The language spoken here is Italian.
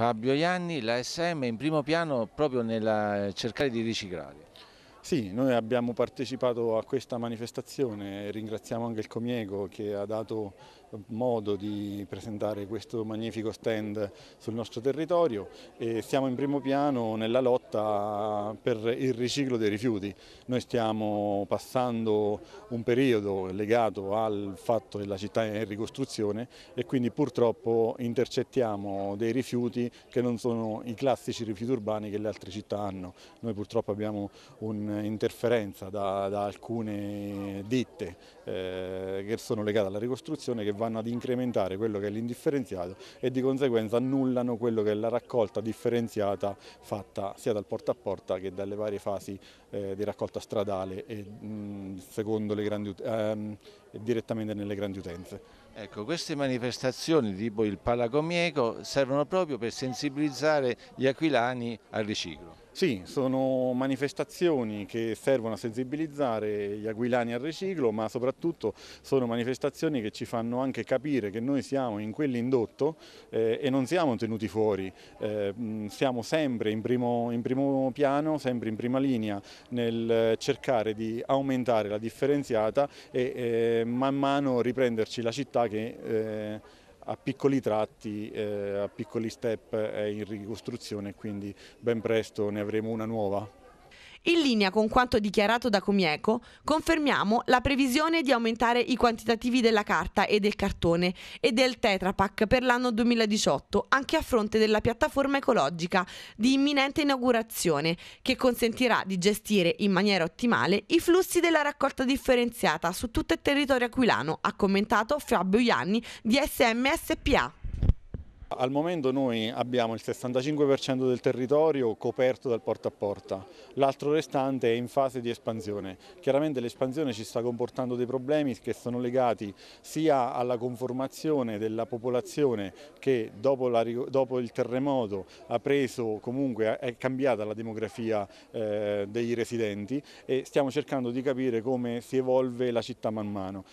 Fabio Ianni, la SM in primo piano proprio nel eh, cercare di riciclare. Sì, noi abbiamo partecipato a questa manifestazione, e ringraziamo anche il Comiego che ha dato modo di presentare questo magnifico stand sul nostro territorio e siamo in primo piano nella lotta per il riciclo dei rifiuti. Noi stiamo passando un periodo legato al fatto che la città è in ricostruzione e quindi purtroppo intercettiamo dei rifiuti che non sono i classici rifiuti urbani che le altre città hanno. Noi purtroppo abbiamo un interferenza da, da alcune ditte eh, che sono legate alla ricostruzione che vanno ad incrementare quello che è l'indifferenziato e di conseguenza annullano quello che è la raccolta differenziata fatta sia dal porta a porta che dalle varie fasi eh, di raccolta stradale e, mh, mm, grandi, ehm, direttamente nelle grandi utenze. Ecco, queste manifestazioni tipo il Palagomieco servono proprio per sensibilizzare gli aquilani al riciclo. Sì, sono manifestazioni che servono a sensibilizzare gli aguilani al riciclo, ma soprattutto sono manifestazioni che ci fanno anche capire che noi siamo in quell'indotto eh, e non siamo tenuti fuori, eh, mm, siamo sempre in primo, in primo piano, sempre in prima linea nel cercare di aumentare la differenziata e eh, man mano riprenderci la città che eh, a piccoli tratti, eh, a piccoli step è eh, in ricostruzione, quindi ben presto ne avremo una nuova. In linea con quanto dichiarato da Comieco, confermiamo la previsione di aumentare i quantitativi della carta e del cartone e del Tetrapack per l'anno 2018, anche a fronte della piattaforma ecologica di imminente inaugurazione, che consentirà di gestire in maniera ottimale i flussi della raccolta differenziata su tutto il territorio aquilano, ha commentato Fabio Ianni di SMSPA. Al momento noi abbiamo il 65% del territorio coperto dal porta a porta, l'altro restante è in fase di espansione. Chiaramente l'espansione ci sta comportando dei problemi che sono legati sia alla conformazione della popolazione che dopo, la, dopo il terremoto ha preso comunque, è cambiata la demografia eh, dei residenti e stiamo cercando di capire come si evolve la città man mano.